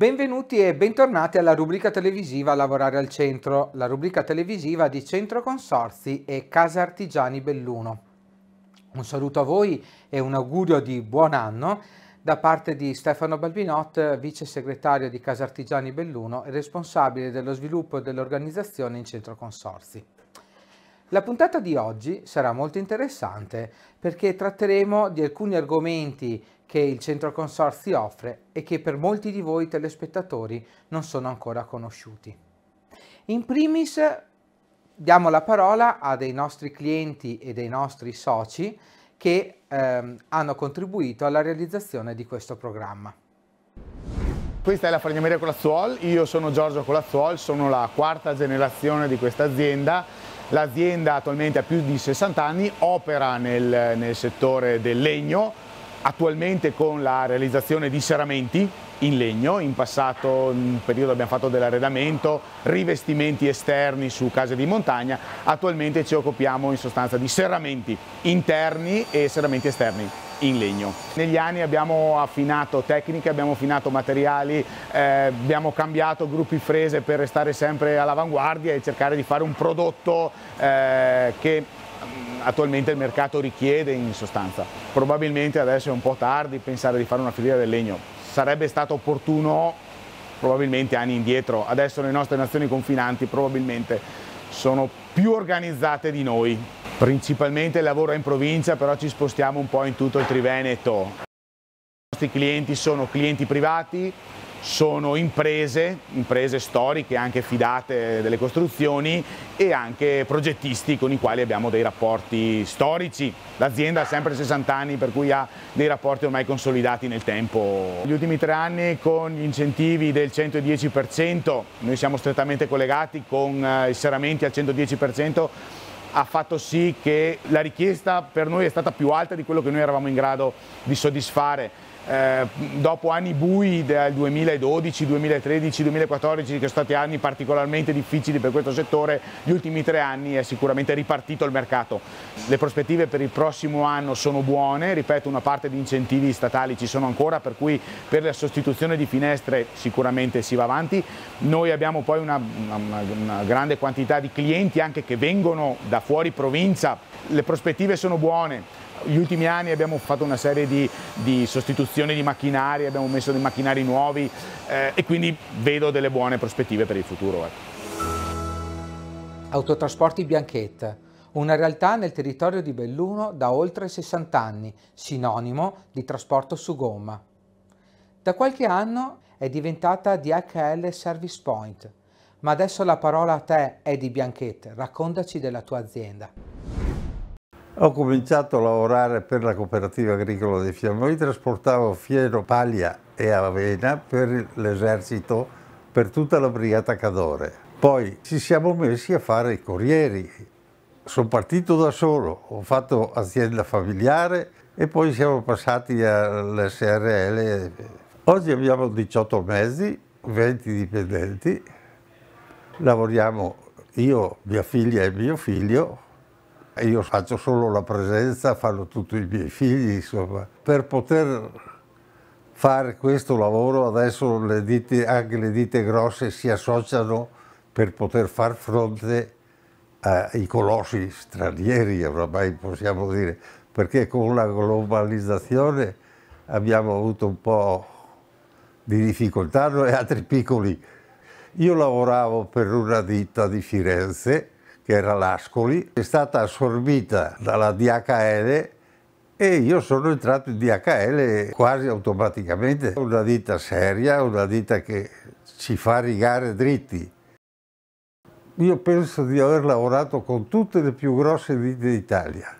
Benvenuti e bentornati alla rubrica televisiva Lavorare al Centro, la rubrica televisiva di Centro Consorzi e Casa Artigiani Belluno. Un saluto a voi e un augurio di buon anno da parte di Stefano Balbinot, vice segretario di Casa Artigiani Belluno e responsabile dello sviluppo dell'organizzazione in Centro Consorzi. La puntata di oggi sarà molto interessante perché tratteremo di alcuni argomenti che il centro consorzi offre e che per molti di voi telespettatori non sono ancora conosciuti. In primis diamo la parola a dei nostri clienti e dei nostri soci che ehm, hanno contribuito alla realizzazione di questo programma. Questa è la Falegnameria Colazzuol, io sono Giorgio Colazzuol, sono la quarta generazione di questa azienda. L'azienda attualmente ha più di 60 anni, opera nel, nel settore del legno, attualmente con la realizzazione di serramenti in legno, in passato in un periodo abbiamo fatto dell'arredamento, rivestimenti esterni su case di montagna, attualmente ci occupiamo in sostanza di serramenti interni e serramenti esterni in legno. Negli anni abbiamo affinato tecniche, abbiamo affinato materiali, eh, abbiamo cambiato gruppi frese per restare sempre all'avanguardia e cercare di fare un prodotto eh, che attualmente il mercato richiede in sostanza. Probabilmente adesso è un po' tardi pensare di fare una filiera del legno, sarebbe stato opportuno probabilmente anni indietro, adesso le nostre nazioni confinanti probabilmente sono più organizzate di noi. Principalmente lavoro in provincia, però ci spostiamo un po' in tutto il Triveneto. I nostri clienti sono clienti privati, sono imprese, imprese storiche anche fidate delle costruzioni e anche progettisti con i quali abbiamo dei rapporti storici. L'azienda ha sempre 60 anni per cui ha dei rapporti ormai consolidati nel tempo. Gli ultimi tre anni con gli incentivi del 110%, noi siamo strettamente collegati con eh, i serramenti al 110%, ha fatto sì che la richiesta per noi è stata più alta di quello che noi eravamo in grado di soddisfare eh, dopo anni bui del 2012, 2013, 2014 che sono stati anni particolarmente difficili per questo settore, gli ultimi tre anni è sicuramente ripartito il mercato. Le prospettive per il prossimo anno sono buone, ripeto una parte di incentivi statali ci sono ancora per cui per la sostituzione di finestre sicuramente si va avanti. Noi abbiamo poi una, una, una grande quantità di clienti anche che vengono da fuori provincia, le prospettive sono buone gli ultimi anni abbiamo fatto una serie di, di sostituzioni di macchinari, abbiamo messo dei macchinari nuovi eh, e quindi vedo delle buone prospettive per il futuro. Ecco. Autotrasporti Bianchetta, una realtà nel territorio di Belluno da oltre 60 anni, sinonimo di trasporto su gomma. Da qualche anno è diventata DHL Service Point, ma adesso la parola a te, Eddie Bianchette, raccontaci della tua azienda. Ho cominciato a lavorare per la cooperativa agricola dei Fiammoli, trasportavo fieno, paglia e avena per l'esercito, per tutta la brigata Cadore. Poi ci siamo messi a fare i corrieri. Sono partito da solo, ho fatto azienda familiare e poi siamo passati all'SRL. Oggi abbiamo 18 mezzi, 20 dipendenti, lavoriamo io, mia figlia e mio figlio io faccio solo la presenza, fanno tutti i miei figli, insomma. Per poter fare questo lavoro adesso le dite, anche le ditte grosse si associano per poter far fronte ai eh, colossi stranieri, ormai possiamo dire, perché con la globalizzazione abbiamo avuto un po' di difficoltà noi altri piccoli. Io lavoravo per una ditta di Firenze che era l'Ascoli, è stata assorbita dalla DHL e io sono entrato in DHL quasi automaticamente. Una ditta seria, una ditta che ci fa rigare dritti. Io penso di aver lavorato con tutte le più grosse ditte d'Italia,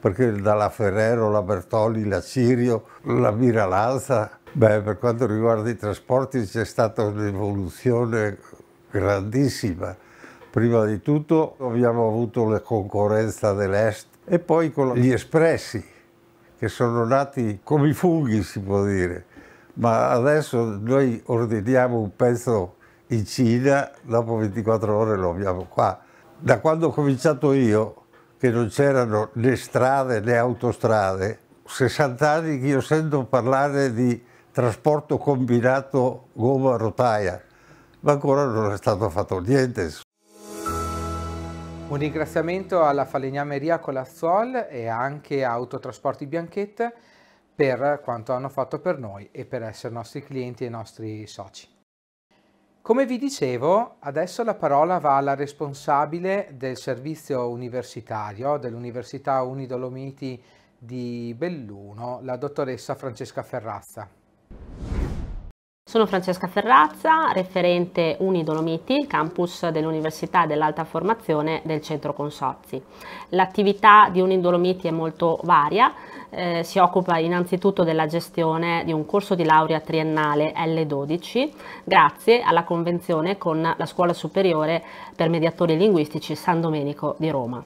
perché dalla Ferrero, la Bertoli, la Cirio, la Miralanza. Beh, per quanto riguarda i trasporti c'è stata un'evoluzione grandissima. Prima di tutto abbiamo avuto la concorrenza dell'Est e poi con gli espressi, che sono nati come i funghi, si può dire. Ma adesso noi ordiniamo un pezzo in Cina, dopo 24 ore lo abbiamo qua. Da quando ho cominciato io, che non c'erano né strade né autostrade, 60 anni che io sento parlare di trasporto combinato gomma-rotaia, ma ancora non è stato fatto niente. Un ringraziamento alla falegnameria Colazzol e anche a Autotrasporti Bianchette per quanto hanno fatto per noi e per essere nostri clienti e nostri soci. Come vi dicevo, adesso la parola va alla responsabile del servizio universitario dell'Università Unidolomiti di Belluno, la dottoressa Francesca Ferrazza. Sono Francesca Ferrazza, referente Unidolomiti, campus dell'Università dell'Alta Formazione del Centro Consorzi. L'attività di Unidolomiti è molto varia, eh, si occupa innanzitutto della gestione di un corso di laurea triennale L12 grazie alla convenzione con la Scuola Superiore per Mediatori Linguistici San Domenico di Roma.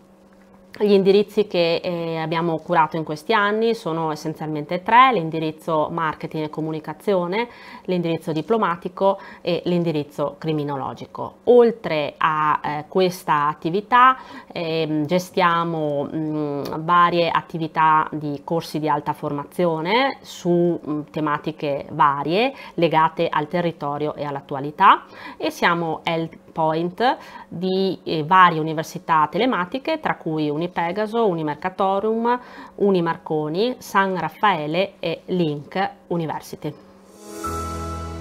Gli indirizzi che eh, abbiamo curato in questi anni sono essenzialmente tre, l'indirizzo marketing e comunicazione, l'indirizzo diplomatico e l'indirizzo criminologico. Oltre a eh, questa attività eh, gestiamo mh, mm, varie attività di corsi di alta formazione su mh, mm, tematiche varie legate al territorio e all'attualità e siamo el- point di eh, varie università telematiche, tra cui Unipegaso, Unimercatorum, Unimarconi, San Raffaele e Link University.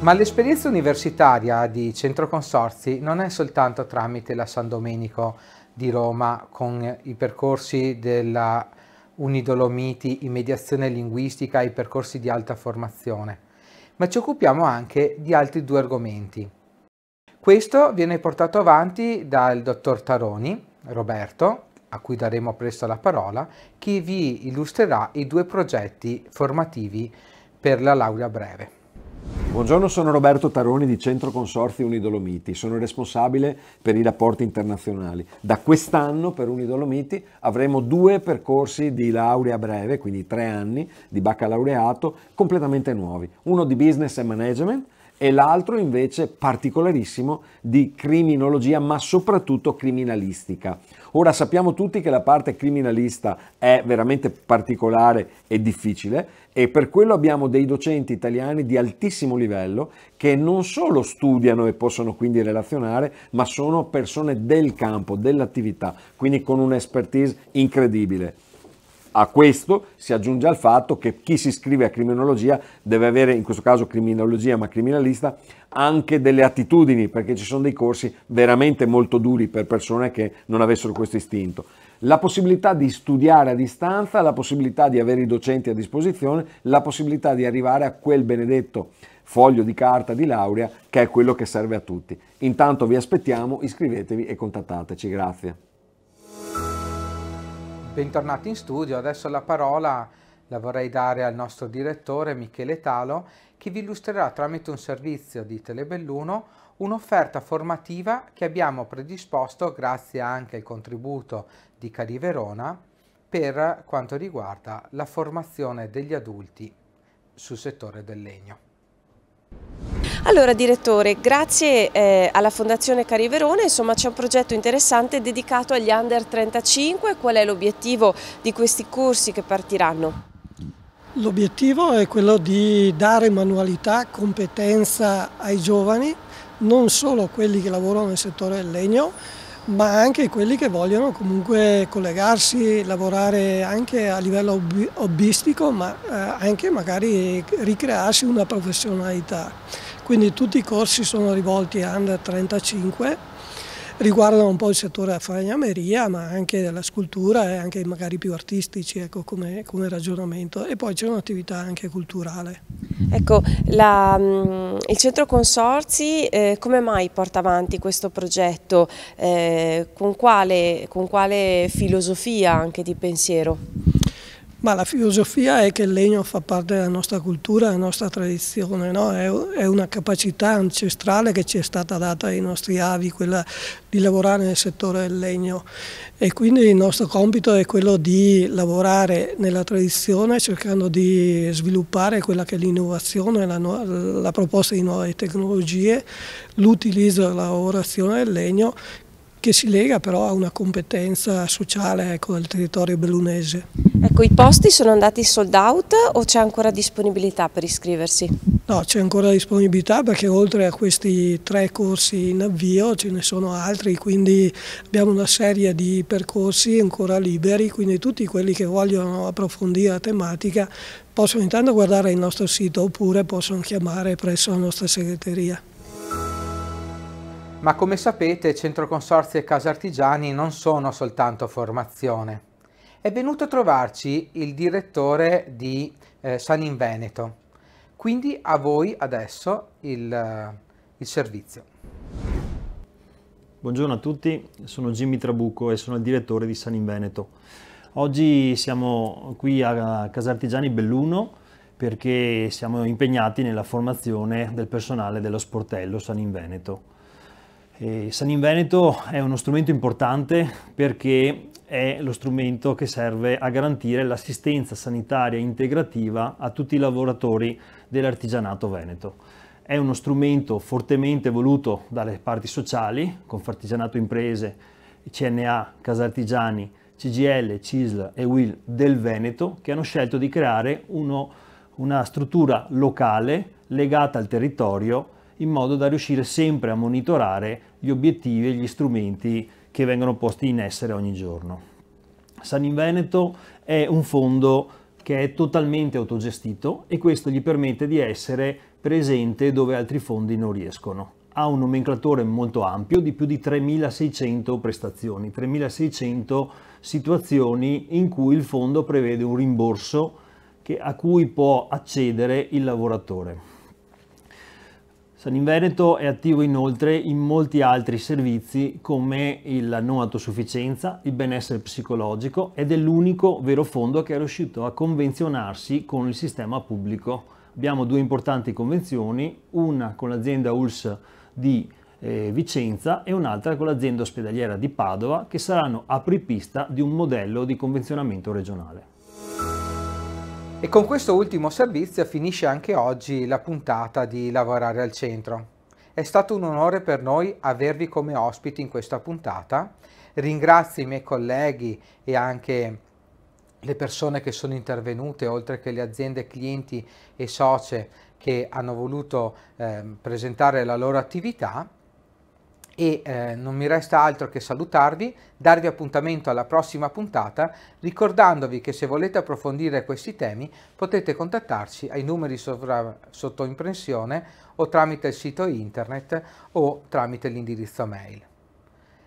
Ma l'esperienza universitaria di Centro Consorzi non è soltanto tramite la San Domenico di Roma con i percorsi della Unidolomiti, in mediazione linguistica e i percorsi di alta formazione, ma ci occupiamo anche di altri due argomenti, questo viene portato avanti dal dottor Taroni, Roberto, a cui daremo presto la parola, che vi illustrerà i due progetti formativi per la laurea breve. Buongiorno, sono Roberto Taroni di Centro Consorzio Unidolomiti, sono responsabile per i rapporti internazionali. Da quest'anno per Unidolomiti avremo due percorsi di laurea breve, quindi tre anni di baccalaureato, completamente nuovi. Uno di business e management e l'altro invece particolarissimo di criminologia, ma soprattutto criminalistica. Ora sappiamo tutti che la parte criminalista è veramente particolare e difficile e per quello abbiamo dei docenti italiani di altissimo livello che non solo studiano e possono quindi relazionare, ma sono persone del campo, dell'attività, quindi con un'expertise incredibile. A questo si aggiunge il fatto che chi si iscrive a criminologia deve avere, in questo caso criminologia ma criminalista, anche delle attitudini, perché ci sono dei corsi veramente molto duri per persone che non avessero questo istinto la possibilità di studiare a distanza, la possibilità di avere i docenti a disposizione, la possibilità di arrivare a quel benedetto foglio di carta di laurea che è quello che serve a tutti. Intanto vi aspettiamo, iscrivetevi e contattateci. Grazie. Bentornati in studio, adesso la parola la vorrei dare al nostro direttore Michele Talo che vi illustrerà tramite un servizio di Telebelluno un'offerta formativa che abbiamo predisposto grazie anche al contributo di Cari Verona per quanto riguarda la formazione degli adulti sul settore del legno. Allora direttore, grazie eh, alla Fondazione Cari Verona, insomma c'è un progetto interessante dedicato agli under 35, qual è l'obiettivo di questi corsi che partiranno? L'obiettivo è quello di dare manualità, competenza ai giovani, non solo quelli che lavorano nel settore del legno, ma anche quelli che vogliono comunque collegarsi, lavorare anche a livello hobbistico, ma eh, anche magari ricrearsi una professionalità. Quindi tutti i corsi sono rivolti a under 35, riguardano un po' il settore della falegnameria, ma anche della scultura e anche magari più artistici ecco, come, come ragionamento. E poi c'è un'attività anche culturale. Ecco, la, mm, il Centro Consorzi eh, come mai porta avanti questo progetto? Eh, con, quale, con quale filosofia anche di pensiero? Ma la filosofia è che il legno fa parte della nostra cultura, della nostra tradizione, no? è, una capacità ancestrale che ci è stata data dai nostri avi, quella di lavorare nel settore del legno e quindi il nostro compito è quello di lavorare nella tradizione cercando di sviluppare quella che è l'innovazione, la, la proposta di nuove tecnologie, l'utilizzo e la lavorazione del legno che si lega però a una competenza sociale ecco, del territorio bellunese. Ecco, i posti sono andati sold out o c'è ancora disponibilità per iscriversi? No, c'è ancora disponibilità perché oltre a questi tre corsi in avvio ce ne sono altri, quindi abbiamo una serie di percorsi ancora liberi, quindi tutti quelli che vogliono approfondire la tematica possono intanto guardare il nostro sito oppure possono chiamare presso la nostra segreteria. Ma come sapete, Centro Consorzio e Casa Artigiani non sono soltanto formazione è venuto a trovarci il direttore di eh, San in Veneto. Quindi a voi adesso il, eh, il servizio. Buongiorno a tutti, sono Jimmy Trabucco e sono il direttore di San in Veneto. Oggi siamo qui a Casartigiani Belluno perché siamo impegnati nella formazione del personale dello sportello San in Veneto. E San in Veneto è uno strumento importante perché è lo strumento che serve a garantire l'assistenza sanitaria integrativa a tutti i lavoratori dell'artigianato veneto. È uno strumento fortemente voluto dalle parti sociali, Confartigianato Imprese, CNA, Casartigiani, CGL, CISL e WIL del Veneto, che hanno scelto di creare uno, una struttura locale legata al territorio in modo da riuscire sempre a monitorare gli obiettivi e gli strumenti che vengono posti in essere ogni giorno. San in Veneto è un fondo che è totalmente autogestito e questo gli permette di essere presente dove altri fondi non riescono. Ha un nomenclatore molto ampio di più di 3.600 prestazioni, 3.600 situazioni in cui il fondo prevede un rimborso che, a cui può accedere il lavoratore. Veneto è attivo inoltre in molti altri servizi come la non autosufficienza, il benessere psicologico ed è l'unico vero fondo che è riuscito a convenzionarsi con il sistema pubblico. Abbiamo due importanti convenzioni, una con l'azienda ULS di eh, Vicenza e un'altra con l'azienda ospedaliera di Padova che saranno apripista di un modello di convenzionamento regionale. E con questo ultimo servizio finisce anche oggi la puntata di Lavorare al Centro. È stato un onore per noi avervi come ospiti in questa puntata. Ringrazio i miei colleghi e anche le persone che sono intervenute, oltre che le aziende clienti e socie che hanno voluto eh, presentare la loro attività e eh, non mi resta altro che salutarvi, darvi appuntamento alla prossima puntata, ricordandovi che se volete approfondire questi temi potete contattarci ai numeri sovra- sotto impressione o tramite il sito internet o tramite l'indirizzo mail.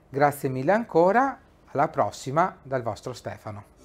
Grazie mille ancora, alla prossima dal vostro Stefano.